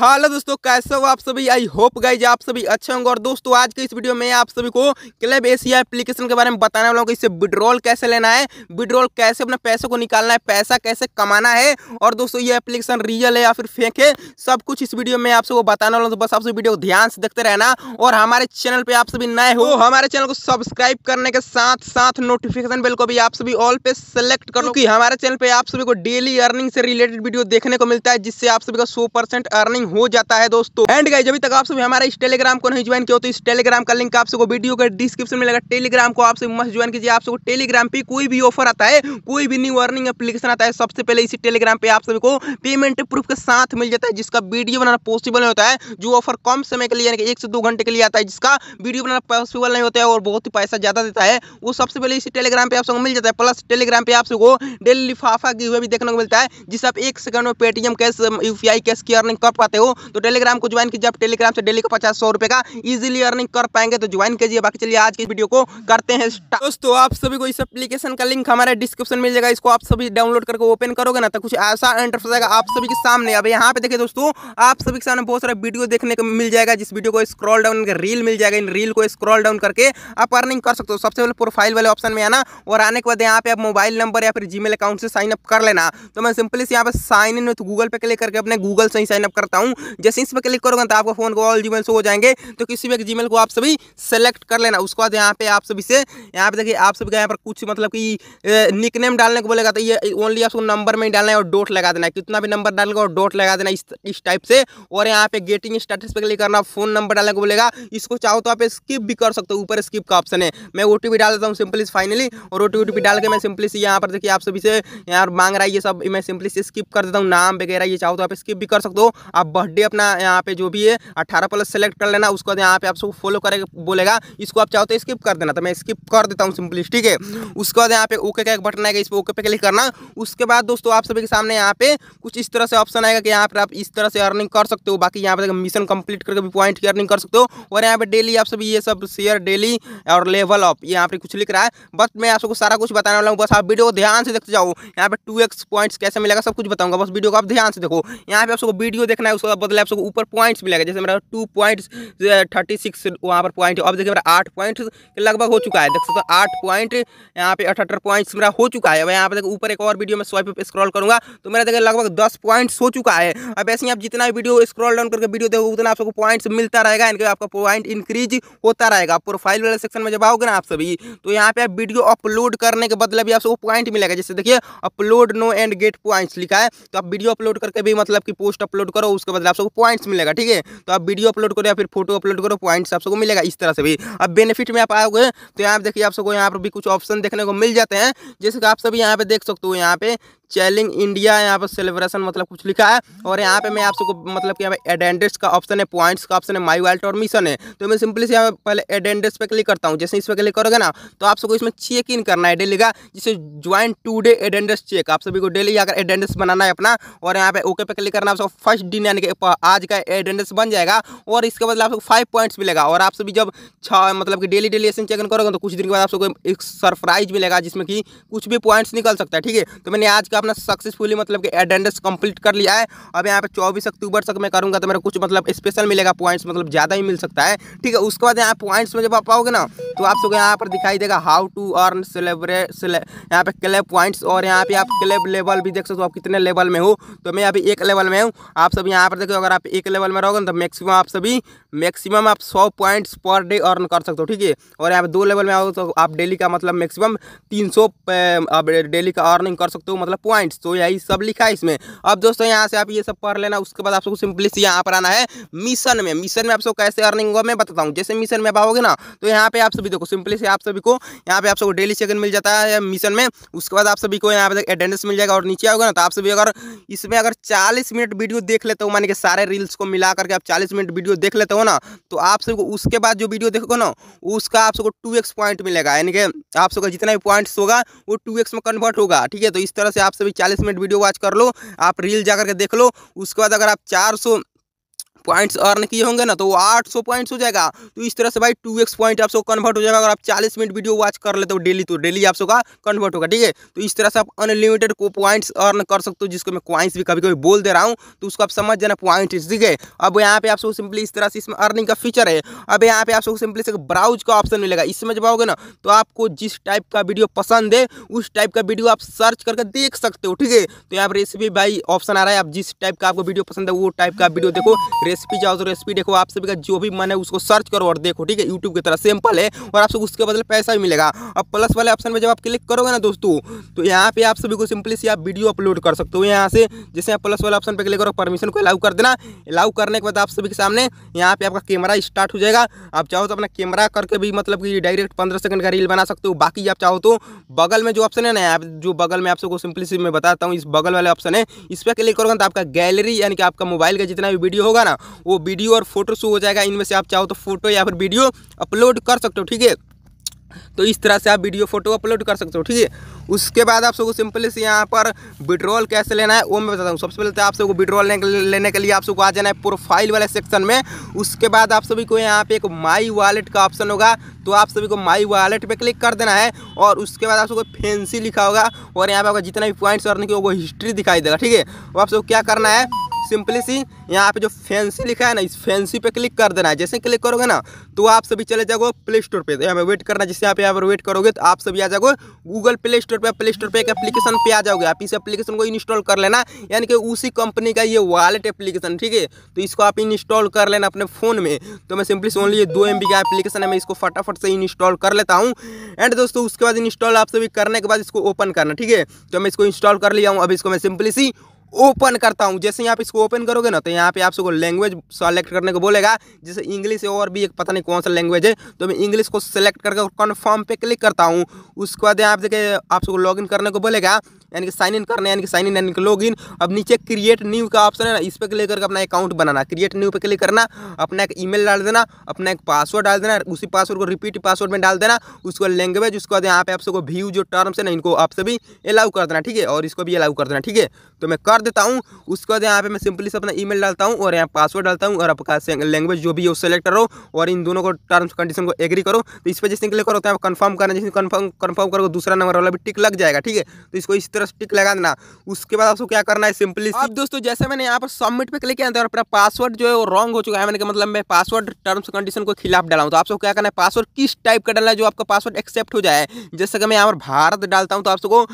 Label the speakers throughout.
Speaker 1: हाल दोस्तों कैसे हो आप सभी आई होप गाइज आप सभी अच्छे होंगे और दोस्तों आज के इस वीडियो में आप सभी को क्लब एशिया एप्लीकेशन के बारे में बताने वाला हूँ कि इससे विड्रॉल कैसे लेना है विड्रॉल कैसे अपने पैसे को निकालना है पैसा कैसे कमाना है और दोस्तों ये एप्लीकेशन रियल है या फिर फेंक है सब कुछ इस वीडियो में आप सबको बताने वाला हूँ तो बस आप सभी वीडियो ध्यान से देखते रहना और हमारे चैनल पर आप सभी नए हो हमारे चैनल को सब्सक्राइब करने के साथ साथ नोटिफिकेशन बिल को भी आप सभी ऑल पे सेलेक्ट करो कि हमारे चैनल पर आप सभी को डेली अर्निंग से रिलेटेड वीडियो देखने को मिलता है जिससे आप सभी का सौ अर्निंग हो जाता है दोस्तों एंड गाइज अभी तक आप सभी हमारा इस टेलीग्राम को नहीं ज्वाइन किया तो इस टेलीग्राम का लिंक आप सबको वीडियो के डिस्क्रिप्शन में लगा टेलीग्राम को आपसे मस्त ज्वाइन कीजिए आप सबको टेलीग्राम पे कोई भी ऑफर आता है कोई भी न्यू अर्निंग एप्लीकेशन आता है सबसे पहले इसी टेलीग्राम पे आप सभी को पेमेंट प्रूफ के साथ मिल जाता है जिसका वीडियो बनाना पॉसिबल नहीं होता है जो ऑफर कम समय के लिए यानी कि एक से दो घंटे के लिए आता है जिसका वीडियो बनाना पॉसिबल नहीं होता है और बहुत ही पैसा ज्यादा देता है वो सबसे पहले इसी टेलीग्राम पे आप सबको मिल जाता है प्लस टेलीग्राम पे आप सबको डेली लिफाफा हुए भी देखने को मिलता है जिस आप एक सेकंड में पेटीएम कैश यूपीआई कैश की अर्निंग कर पाते हो हो तो टेलीग्राम को ज्वाइन कीजिए आप टेलीग्राम से डेली का पचास सौ रुपए का इजीली अर्निंग कर पाएंगे तो ज्वाइन कीजिए बाकी चलिए आज की वीडियो को करते हैं दोस्तों आप सभी को इस एप्लीकेशन का लिंक हमारे डिस्क्रिप्शन मिल जाएगा इसको आप सभी डाउनलोड करके ओपन करोगे ना तो कुछ ऐसा इंटरफेस आएगा आप सभी के सामने अब यहाँ पे देखिए दोस्तों आप सभी के सामने बहुत सारे वीडियो देखने को मिल जाएगा जिस वीडियो को स्क्रॉल डाउन रील मिल जाएगा इन रील को स्क्रॉल डाउन करके आप अर्निंग कर सकते हो सबसे पहले प्रोफाइल वाले ऑप्शन में आना और आने के बाद यहाँ पे आप मोबाइल नंबर या फिर जीमेल अकाउंट से साइन अप कर लेना तो मैं सिंपली से यहाँ पे साइन इन विथ गूगल पे क्लिक करके अपने गूगल से ही साइन अप करता हूँ रहा हूँ जैसे इस पर क्लिक करोगे तो आपका फोन को ऑल जीमेल शो हो जाएंगे तो किसी भी जीमेल को आप सभी सेलेक्ट कर लेना उसके बाद यहाँ पे आप सभी से यहाँ पे देखिए आप सभी का यहाँ पर कुछ मतलब कि निक डालने को बोलेगा तो ये ओनली आपको नंबर में ही डालना है और डोट लगा देना है कितना भी नंबर डालेगा और डोट लगा देना इस इस टाइप से और यहाँ पे गेटिंग स्टेटस पर क्लिक करना फोन नंबर डालने को बोलेगा इसको चाहो तो आप स्किप भी कर सकते हो ऊपर स्किप का ऑप्शन है मैं ओ डाल देता हूँ सिंपली फाइनली और ओ टी डाल के मैं सिंपली से यहाँ पर देखिए आप सभी से यहाँ मांग रहा है ये सब मैं सिंपली से स्किप कर देता हूँ नाम वगैरह ये चाहो तो आप स्किप भी कर सकते हो आप बर्थडे अपना यहाँ पे जो भी है अट्ठारह प्लस सेलेक्ट कर लेना उसको यहाँ पे आपको फॉलो करेगा बोलेगा इसको आप चाहो तो स्किप कर देना तो मैं स्किप कर देता हूँ सिंपली ठीक है उसके बाद यहाँ पे ओके का एक बटन आएगा इस पर ओके पे क्लिक करना उसके बाद दोस्तों आप सभी के सामने यहाँ पे कुछ इस तरह से ऑप्शन आएगा कि यहाँ पर आप इस तरह से अर्निंग कर सकते हो बाकी यहाँ पे मिशन कंप्लीट करके भी पॉइंट की अर्निंग कर सकते हो और यहाँ पे डेली आप सभी ये सब शेयर डेली और लेवल अप यहाँ पे कुछ लिख रहा है बस मैं आप सबको सारा कुछ बताने वाला हूँ बस आप वीडियो ध्यान से देखते जाओ यहाँ पे टू पॉइंट्स कैसे मिलेगा सब कुछ बताऊंगा बस वीडियो को आप ध्यान से देखो यहाँ पे आप सबको वीडियो देखना है उसको बदले आप सबको ऊपर पॉइंट्स मिलेगा जैसे मेरा टू पॉइंट्स थर्टी सिक्स वहाँ पर पॉइंट अब देखिए मेरा आठ पॉइंट लगभग हो चुका है देख सकते हो आठ पॉइंट यहाँ पे अठहत्तर पॉइंट्स मेरा हो चुका है अब यहाँ पर देखो ऊपर एक और वीडियो में स्वाइप स्क्रॉल करूँगा तो मेरा देखिए लगभग दस पॉइंट्स हो चुका है अब ऐसे ही आप जितना भी वीडियो स्क्रॉल डाउन करके वीडियो देखो उतना आप सबको पॉइंट्स मिलता रहेगा इनके आपका पॉइंट इंक्रीज होता रहेगा प्रोफाइल वाले सेक्शन में जब आओगे ना आप सभी तो यहाँ पे आप वीडियो अपलोड करने के बदले भी आप सबको पॉइंट मिलेगा जैसे देखिए upload now and get points लिखा है तो आप वीडियो अपलोड करके भी मतलब कि पोस्ट अपलोड करो उसके उसके बदले आप सबको पॉइंट्स मिलेगा ठीक है तो आप वीडियो अपलोड करो या फिर फोटो अपलोड करो पॉइंट्स आप सबको मिलेगा इस तरह से भी अब बेनिफिट में आप आओगे तो यहाँ देखिए आप सबको यहाँ पर भी कुछ ऑप्शन देखने को मिल जाते हैं जैसे कि आप सभी यहाँ पे देख सकते हो यहाँ पे चैलिंग इंडिया यहाँ पर सेलिब्रेशन मतलब कुछ लिखा है और यहाँ पे मैं आप सबको मतलब कि यहाँ पे एडेंडेंस का ऑप्शन है पॉइंट्स का ऑप्शन है माई वाइल्ट और मिशन है तो मैं सिंपली से यहाँ पहले एडेंडेस पे क्लिक करता हूँ जैसे इस पर क्लिक करोगे ना तो आप सबको इसमें चेक इन करना है डेली का जिसे join today attendance check आप सभी को डेली आकर एडेंडेस बनाना है अपना और यहाँ पे ओके पे क्लिक करना आप सबको फर्स्ट डिन यानी कि आज का एडेंडेस बन जाएगा और इसके बाद आपको फाइव पॉइंट्स मिलेगा और आप सभी जब छः मतलब कि डेली डेली ऐसे चेक इन करोगे तो कुछ दिन के बाद आप सबको एक सरप्राइज मिलेगा जिसमें कि कुछ भी पॉइंट्स निकल सकता है ठीक है तो मैंने आज का अपना सक्सेसफुली मतलब कि अटेंडेंस कंप्लीट कर लिया है अब यहाँ पे 24 अक्टूबर तक मैं करूँगा तो मेरा कुछ मतलब स्पेशल मिलेगा पॉइंट्स मतलब ज़्यादा ही मिल सकता है ठीक है उसके बाद यहाँ पॉइंट्स में जब आप पाओगे ना तो आप सबको यहाँ पर दिखाई देगा हाउ टू अर्न सेलेब्रेट यहाँ पे क्लेब पॉइंट्स और यहाँ पे आप क्लेब लेवल भी देख सकते हो आप कितने लेवल में हो तो मैं अभी एक लेवल में हूँ आप सब यहाँ पर देखो अगर आप एक लेवल में रहोगे तो मैक्सिमम आप सभी मैक्सिमम आप सौ पॉइंट्स पर डे अर्न कर सकते हो ठीक है और यहाँ पे दो लेवल में आओ तो आप डेली का मतलब मैक्सिमम तीन सौ डेली का अर्निंग कर सकते हो मतलब पॉइंट तो यही सब लिखा है इसमें अब दोस्तों यहाँ से आप ये सब पढ़ लेना उसके बाद आप सबको सिंपली से यहाँ पर आना है मिशन में मिशन में आप सबको कैसे अर्निंग होगा मैं बताता हूँ जैसे मिशन में आओगे ना तो यहाँ पे आप सभी देखो सिंपली से आप सभी को यहाँ पे आप सबको डेली चेकन मिल जाता है मिशन में उसके बाद आप सभी को यहाँ पे अटेंडेंस मिल जाएगा और नीचे आओगे ना तो आप सभी अगर इसमें अगर चालीस मिनट वीडियो देख लेते हो मान के सारे रील्स को मिला करके आप चालीस मिनट वीडियो देख लेते हो ना तो आप सबको उसके बाद जो वीडियो देखोगे ना उसका आप सबको टू पॉइंट मिलेगा यानी कि आप सबका जितना भी पॉइंट्स होगा वो टू में कन्वर्ट होगा ठीक है तो इस तरह से आप से भी चालीस मिनट वीडियो वॉच कर लो आप रील जा करके देख लो उसके बाद अगर आप चार सौ पॉइंट्स अर्न किए होंगे ना तो वो सौ पॉइंट्स हो जाएगा तो इस तरह से भाई टू एक्स पॉइंट आप सबको कन्वर्ट हो जाएगा अगर आप 40 मिनट वीडियो वॉच कर लेते हो डेली तो डेली आप सबका कन्वर्ट होगा ठीक है तो इस तरह से आप अनलिमिटेड को पॉइंट्स अर्न कर सकते हो जिसको मैं क्वाइंस भी कभी कभी बोल दे रहा हूँ तो उसको आप समझ जाना पॉइंट ठीक है अब यहाँ पे आप सबको सिंपली इस तरह से इसमें अर्निंग का फीचर है अब यहाँ पे आप सबको सिंपली से ब्राउज का ऑप्शन मिलेगा इसमें जब आओगे ना तो आपको जिस टाइप का वीडियो पसंद है उस टाइप का वीडियो आप सर्च करके देख सकते हो ठीक है तो यहाँ पर रेसिपी भाई ऑप्शन आ रहा है आप जिस टाइप का आपको वीडियो पसंद है वो टाइप का वीडियो देखो रेसिपी जाओ तो रेसिपी देखो आप सभी का जो भी मन है उसको सर्च करो और देखो ठीक है यूट्यूब की तरह सिंपल है और आप सब उसके बदले पैसा भी मिलेगा अब प्लस वाले ऑप्शन में जब आप क्लिक करोगे ना दोस्तों तो यहाँ पे आप सभी को सिंपली से आप वीडियो अपलोड कर सकते हो यहाँ से जैसे आप प्लस वाले ऑप्शन पर क्लिक करो परमिशन को अलाउ कर देना अलाउ करने के बाद आप सभी के सामने यहाँ पे आपका कैमरा स्टार्ट हो जाएगा आप चाहो तो अपना कैमरा करके भी मतलब कि डायरेक्ट पंद्रह सेकंड का रील बना सकते हो बाकी आप चाहो तो बगल में जो ऑप्शन है ना आप जो बगल में आप सबको सिंपली से मैं बताता हूँ इस बगल वाले ऑप्शन है इस पर क्लिक करोगे तो आपका गैलरी यानी कि आपका मोबाइल का जितना भी वीडियो होगा ना वो वीडियो और फोटो शो हो जाएगा इनमें से आप चाहो तो फोटो या फिर वीडियो अपलोड कर सकते हो ठीक है तो इस तरह से आप वीडियो फोटो अपलोड कर सकते हो ठीक है उसके बाद आप सबको सिंपली से यहाँ पर विड्रॉल कैसे लेना है वो मैं बताता हूँ सबसे पहले तो आप सबको विड्रॉल लेने के लिए आप सबको आ जाना है प्रोफाइल वाले सेक्शन में उसके बाद आप सभी को यहाँ पे एक माई वॉलेट का ऑप्शन होगा तो आप सभी को माई वॉलेट पे क्लिक कर देना है और उसके बाद आप सबको फैंसी लिखा होगा और यहाँ पर आपका जितना भी पॉइंट्स अर्न किया वो हिस्ट्री दिखाई देगा ठीक है वो आप सबको क्या करना है सिंपली सी यहाँ पे जो फैंसी लिखा है ना इस फैंसी पे क्लिक कर देना है जैसे क्लिक करोगे ना तो आप सभी चले जाओगे प्ले स्टोर पे तो यहाँ पे वेट करना जैसे आप यहाँ पर वेट करोगे तो आप सभी आ जाओगे गूगल प्ले स्टोर पर प्ले स्टोर पर एक एप्लीकेशन पे आ जाओगे आप इस एप्लीकेशन को इंस्टॉल कर लेना यानी कि उसी कंपनी का ये वॉलेट एप्लीकेशन ठीक है तो इसको आप इंस्टॉल कर लेना अपने फ़ोन में तो मैं सिंपली ओनली ये दो एम का एप्लीकेशन है मैं इसको फटाफट से इंस्टॉल कर लेता हूँ एंड दोस्तों उसके बाद इंस्टॉल आप सभी करने के बाद इसको ओपन करना ठीक है तो मैं इसको इंस्टॉल कर लिया हूँ अब इसको मैं सिंपली सी ओपन करता हूँ जैसे यहाँ पे इसको ओपन करोगे ना तो यहाँ पे आप सबको लैंग्वेज सेलेक्ट करने को बोलेगा जैसे इंग्लिश और भी एक पता नहीं कौन सा लैंग्वेज है तो मैं इंग्लिश को सेलेक्ट करके कन्फर्म पे क्लिक करता हूँ उसके बाद यहाँ पे देखिए आप सबको लॉग करने को बोलेगा यानी कि साइन इन करने यानी कि साइन इन यानी कि लॉग इन अब नीचे क्रिएट न्यू का ऑप्शन है ना इस पर क्लिक करके अपना अकाउंट बनाना क्रिएट न्यू पे क्लिक करना अपना एक ईमेल डाल देना अपना एक पासवर्ड डाल देना उसी पासवर्ड को रिपीट पासवर्ड में डाल देना उसको लैंग्वेज उसके बाद यहाँ पे आप सबको व्यू जो टर्म्स है ना इनको आप सभी अलाउ कर देना ठीक है और इसको भी अलाउ कर देना ठीक है तो मैं कर कर देता हूँ उसके बाद यहाँ पे मैं सिंपली से अपना ईमेल डालता हूँ और यहाँ पासवर्ड डालता हूँ और आपका लैंग्वेज जो भी है वो सेलेक्ट करो और इन दोनों को टर्म्स कंडीशन को एग्री करो तो इस पर जैसे क्लिक करो तो यहाँ कन्फर्म करना जैसे कन्फर्म कन्फर्म करो दूसरा नंबर वाला भी टिक लग जाएगा ठीक है तो इसको इस तरह से टिक लगा देना उसके बाद आपको क्या करना है सिंपली अब दोस्तों जैसे मैंने यहाँ पर सबमिट पर क्लिक किया था और अपना पासवर्ड जो है वो रॉन्ग हो चुका है मैंने मतलब मैं पासवर्ड टर्म्स कंडीशन को खिलाफ डाला हूँ तो आपको क्या करना है पासवर्ड किस टाइप का डालना है जो आपका पासवर्ड एक्सेप्ट हो जाए जैसे कि मैं यहाँ पर भारत डालता हूँ तो आप सबको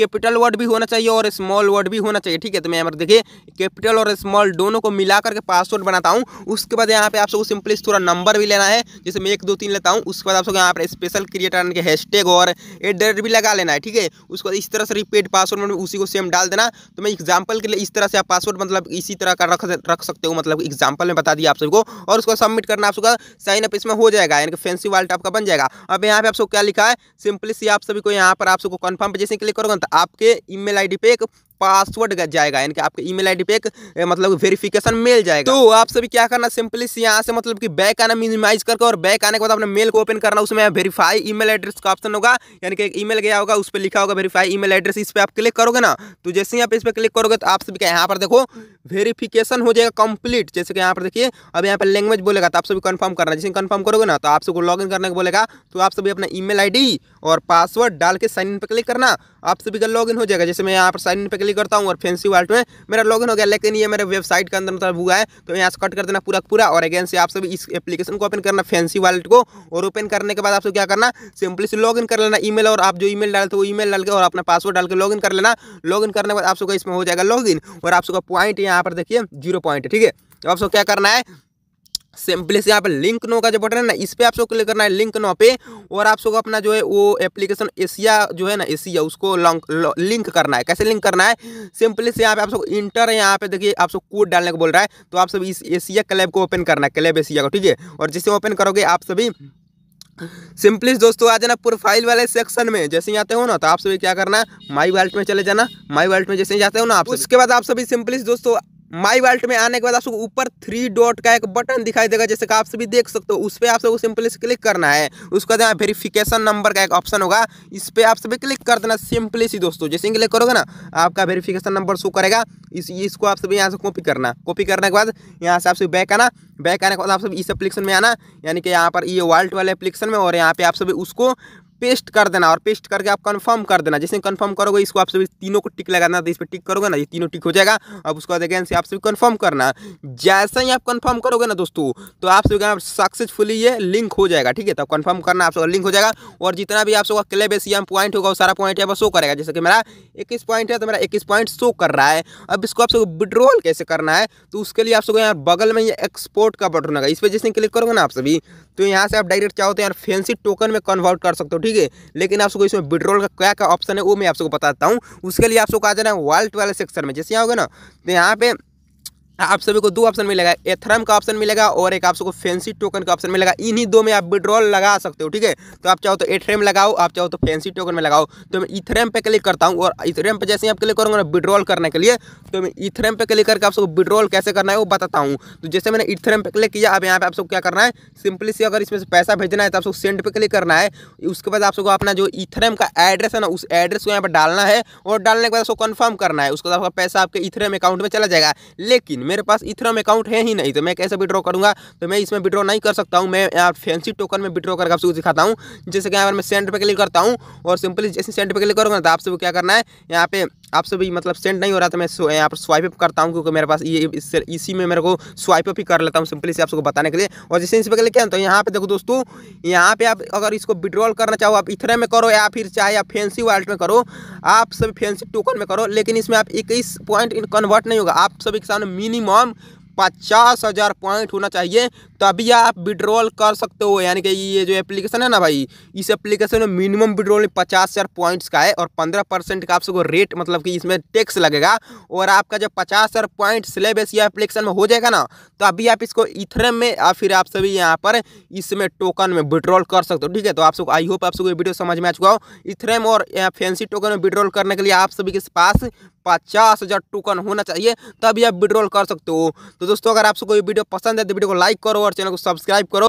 Speaker 1: कैपिटल वर्ड भी होना चाहिए और स्मॉल वर्ड भी होना चाहिए ठीक ठीक है तो मैं यहाँ पर देखिए कैपिटल और स्मॉल दोनों को मिला करके पासवर्ड बनाता हूँ उसके बाद यहाँ पे आप सबको सिंपली थोड़ा नंबर भी लेना है जैसे मैं एक दो तीन लेता हूँ उसके बाद आप सबको यहाँ पर स्पेशल क्रिएटर के हैशटैग और एट भी लगा लेना है ठीक है उसके बाद इस तरह से रिपीट पासवर्ड में उसी को सेम डाल देना तो मैं एग्जाम्पल के लिए इस तरह से आप पासवर्ड मतलब इसी तरह का रख रख सकते हो मतलब एग्जाम्पल में बता दिया आप सबको और उसको सबमिट करना आप सबका साइन अप इसमें हो जाएगा यानी कि फैंसी वाल टाइप का बन जाएगा अब यहाँ पे आप सबको क्या लिखा है सिंपली सी आप सभी को यहाँ पर आप सबको कन्फर्म जैसे क्लिक करोगे तो आपके ईमेल आईडी पे एक पासवर्ड जाएगा यानी कि आपके ईमेल आईडी पे एक मतलब वेरिफिकेशन मेल जाएगा तो आप सभी क्या करना सिंपली यहाँ से मतलब कि बैक आना मिनिमाइज करके और बैक आने के बाद अपने मेल को ओपन करना उसमें वेरीफाई ईमेल एड्रेस का ऑप्शन होगा यानी कि एक ईमेल गया होगा उस पर लिखा होगा वेरीफाई ईमेल एड्रेस इस पर आप क्लिक करोगे ना तो जैसे ही आप इस पर क्लिक करोगे तो आप सभी यहाँ पर देखो वेरिफिकेशन हो जाएगा कंप्लीट जैसे कि यहाँ पर देखिए अब यहाँ पर लैंग्वेज बोलेगा तो आप सभी कंफर्म करना जैसे कंफर्म करोगे ना तो आप सबको लॉग करने को बोलेगा तो आप सभी अपना ईमेल आईडी और पासवर्ड डाल के साइन इन पर क्लिक करना आप सभी का लॉग हो जाएगा जैसे मैं यहाँ पर साइन इन पर क्लिक करता हूँ और फैंसी वाल्ट में मेरा लॉग हो गया लेकिन ये मेरे वेबसाइट के अंदर मतलब हुआ है तो यहाँ से कट कर देना पूरा पूरा और अगेन से आप सभी इस एप्लीकेशन को ओपन करना फैंसी वालेट को और ओपन करने के बाद आप सब क्या करना सिंपली से लॉग कर लेना ई और आप जो ई मेल डालते हो मेल डाल के और अपना पासवर्ड डाल के लॉग कर लेना लॉगिन करने के बाद आप सबका इसमें हो जाएगा लॉग और आप सबका पॉइंट यहाँ पर देखिए जीरो पॉइंट ठीक है अब तो सो क्या करना है सिंपली से यहाँ पर लिंक नो का जो बटन है ना इस पर आप सो क्लिक करना है लिंक नो पे और आप सबको अपना जो है वो एप्लीकेशन एशिया जो है ना एशिया उसको लिंक करना है कैसे लिंक करना है सिंपली से यहाँ पे आप सबको इंटर यहाँ पे देखिए आप सब कोड डालने को बोल रहा है तो आप सभी इस एशिया क्लैब को ओपन करना है क्लैब एशिया को ठीक है और जिसे ओपन करोगे आप सभी सिंपली दोस्तों आ जाना प्रोफाइल वाले सेक्शन में जैसे ही आते हो ना तो आप सभी क्या करना है माई वाल्ट में चले जाना माई वाल्ट में जैसे ही जाते हो ना आप उसके बाद आप सभी सिंपली दोस्तों माई वाल्ट में आने के बाद आपको ऊपर थ्री डॉट का एक बटन दिखाई देगा जैसे कि आप सभी देख सकते हो उस पर आप सबको सिंपली से क्लिक करना है उसके बाद वेरिफिकेशन नंबर का एक ऑप्शन होगा इस पर आप सभी क्लिक कर देना सिंपली सी दोस्तों जैसे ही क्लिक करोगे ना आपका वेरिफिकेशन नंबर शो करेगा इस इसको आप सभी यहाँ से कॉपी करना कॉपी करने के बाद यहाँ से आप सभी बैक आना बैक आने के बाद आप सभी इस एप्लीकेशन में आना यानी कि यहाँ पर ये वाल्ट वाले एप्लीकेशन में और यहाँ पर आप सभी उसको पेस्ट कर देना और पेस्ट करके आप कंफर्म कर देना जैसे कंफर्म करोगे इसको आप सभी तीनों को टिक लगाना तो इस पर टिक करोगे ना ये तीनों टिक हो जाएगा अब उसको बाद अगेन से आप सभी कंफर्म करना जैसा ही आप कंफर्म करोगे ना दोस्तों तो आप सभी सक्सेसफुली ये लिंक हो जाएगा ठीक है तो कन्फर्म करना आप सबका लिंक हो जाएगा और जितना भी आप सबका क्लेब एसीएम पॉइंट होगा वो सारा पॉइंट है वो शो करेगा जैसे कि मेरा इक्कीस पॉइंट है तो मेरा इक्कीस पॉइंट शो कर रहा है अब इसको आप सबको विड्रॉल कैसे करना है तो उसके लिए आप सबको यहाँ बगल में ये एक्सपोर्ट का बटन होगा इस पर जैसे क्लिक करोगे ना आप सभी तो यहाँ से आप डायरेक्ट चाहो तो यार फैंसी टोकन में कन्वर्ट कर सकते हो ठीक ठीक है लेकिन आप सबको इसमें विड्रॉल का क्या क्या ऑप्शन है वो मैं आप सबको बताता हूँ उसके लिए आप सबको आ जाना है वाल्ट वाले सेक्शन में जैसे होगा ना तो यहाँ पे हाँ, आप सभी को दो ऑप्शन मिलेगा एथरम का ऑप्शन मिलेगा और एक आप सबको फैंसी टोकन का ऑप्शन मिलेगा इन्हीं दो में आप विड्रॉल लगा सकते हो ठीक है तो आप चाहो तो एथरम लगाओ आप चाहो तो फैंसी टोकन में लगाओ तो मैं इथरम पे क्लिक करता हूँ और इथरम पे जैसे ही आप क्लिक करूँगा ना विड्रॉल करने के लिए तो मैं इथरम पे क्लिक करके आप सबको विड्रॉल कैसे करना है वो बताता हूँ तो जैसे मैंने इथरम पे क्लिक किया अब यहाँ पे आप सबको क्या करना है सिंपली से अगर इसमें से पैसा भेजना है तो आप सबको सेंड पे क्लिक करना है उसके बाद आप सबको अपना जो इथरम का एड्रेस है ना उस एड्रेस को यहाँ पर डालना है और डालने के बाद उसको कन्फर्म करना है उसके बाद आपका पैसा आपके इथरम अकाउंट में चला जाएगा लेकिन मेरे पास इथरम अकाउंट है ही नहीं तो मैं कैसे विड्रॉ करूँगा तो मैं इसमें विड्रॉ नहीं कर सकता हूँ मैं यहाँ फैंसी टोकन में विड्रॉ करके आपको दिखाता हूँ जैसे कि यहाँ पर मैं सेंड पे क्लिक करता हूँ और सिंपली जैसे सेंड पे क्लिक करूँगा तो आप सबको क्या करना है यहाँ पे आपसे भी मतलब सेंड नहीं हो रहा था मैं यहाँ पर स्वाइप अप करता हूँ क्योंकि मेरे पास ये इससे इसी में मेरे को स्वाइप अप ही कर लेता हूँ सिंपली से आपको बताने के लिए और जैसे इसमें लिए क्या तो यहाँ पे देखो दोस्तों यहाँ पे आप अगर इसको विड्रॉल करना चाहो आप इथरे में करो या फिर चाहे आप फैंसी वाल्ट में करो आप सभी फैंसी टोकन में करो लेकिन इसमें आप इक्कीस पॉइंट कन्वर्ट नहीं होगा आप सभी के सामने मिनिमम पचास हज़ार पॉइंट होना चाहिए तो अभी आप विड्रॉल कर सकते हो यानी कि ये जो एप्लीकेशन है ना भाई इस एप्लीकेशन में मिनिमम विड्रॉल पचास हज़ार पॉइंट्स का है और पंद्रह परसेंट का आपको रेट मतलब कि इसमें टैक्स लगेगा और आपका जब पचास हज़ार पॉइंट सिलेबस या एप्लीकेशन में हो जाएगा ना तो अभी आप इसको इथरम में या फिर आप सभी यहाँ पर इसमें टोकन में विड्रॉल कर सकते हो ठीक है तो आप सबको आई होप आप सबको ये वीडियो समझ में आ चुका हो इथरम और फैंसी टोकन में विड्रॉल करने के लिए आप सभी के पास पचास हज़ार टोकन होना चाहिए तभी आप विड्रॉल कर सकते हो तो दोस्तों अगर आप सबको ये वीडियो पसंद है तो वीडियो को लाइक करो और चैनल को सब्सक्राइब करो